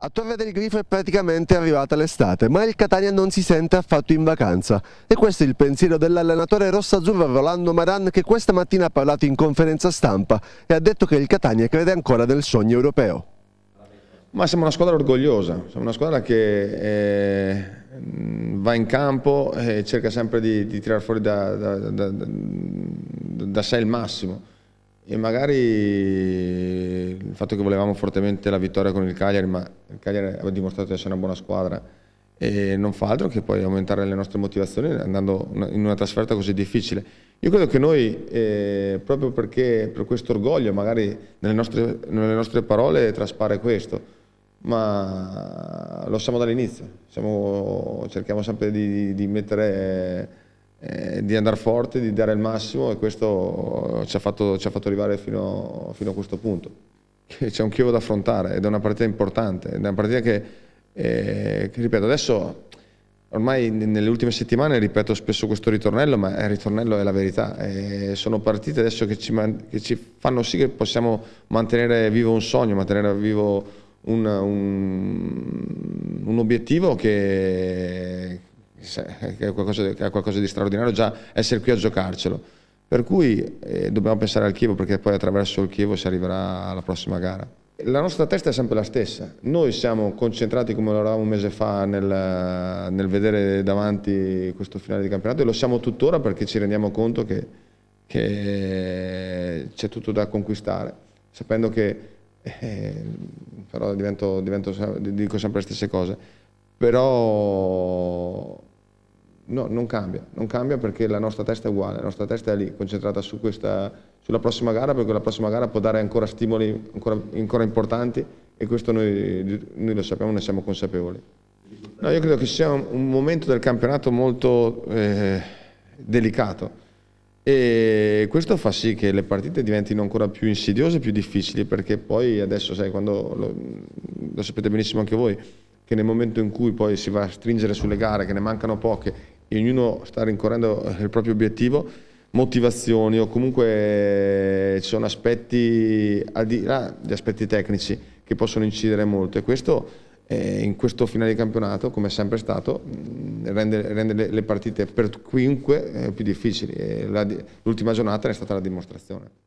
A Torre del Grifo è praticamente arrivata l'estate, ma il Catania non si sente affatto in vacanza. E questo è il pensiero dell'allenatore rossazzurro Rolando Maran che questa mattina ha parlato in conferenza stampa e ha detto che il Catania crede ancora nel sogno europeo. Ma siamo una squadra orgogliosa, siamo una squadra che eh, va in campo e cerca sempre di, di tirare fuori da, da, da, da sé il massimo. E magari il fatto che volevamo fortemente la vittoria con il Cagliari, ma il Cagliari ha dimostrato di essere una buona squadra e non fa altro che poi aumentare le nostre motivazioni andando in una trasferta così difficile. Io credo che noi, eh, proprio perché per questo orgoglio, magari nelle nostre, nelle nostre parole traspare questo, ma lo siamo dall'inizio, cerchiamo sempre di, di mettere... Eh, eh, di andare forte, di dare il massimo e questo ci ha fatto, ci ha fatto arrivare fino, fino, a questo punto. C'è un chiovo da affrontare ed è una partita importante, è una partita che, eh, che ripeto, adesso ormai nelle ultime settimane ripeto spesso questo ritornello, ma il ritornello è la verità. E eh, sono partite adesso che ci, che ci, fanno sì che possiamo mantenere vivo un sogno, mantenere vivo un, un, un obiettivo che, eh, è qualcosa, è qualcosa di straordinario già essere qui a giocarcelo. Per cui eh, dobbiamo pensare al Chievo perché poi attraverso il Chievo si arriverà alla prossima gara. La nostra testa è sempre la stessa, noi siamo concentrati come lo eravamo un mese fa nel, nel vedere davanti questo finale di campionato e lo siamo tuttora perché ci rendiamo conto che, che c'è tutto da conquistare, sapendo che, eh, però divento, divento, dico sempre le stesse cose, però No, non cambia, non cambia perché la nostra testa è uguale, la nostra testa è lì, concentrata su questa, sulla prossima gara, perché la prossima gara può dare ancora stimoli ancora, ancora importanti e questo noi, noi, lo sappiamo, ne siamo consapevoli. No, io credo che sia un momento del campionato molto eh, delicato e questo fa sì che le partite diventino ancora più insidiose, più difficili, perché poi adesso, sai, quando lo, lo sapete benissimo anche voi, che nel momento in cui poi si va a stringere sulle gare, che ne mancano poche e ognuno sta rincorrendo il proprio obiettivo, motivazioni o comunque eh, ci sono aspetti al di là di aspetti tecnici che possono incidere molto e questo eh, in questo finale di campionato, come è sempre stato, mm, rende, rende le partite per chiunque eh, più difficili. L'ultima giornata è stata la dimostrazione.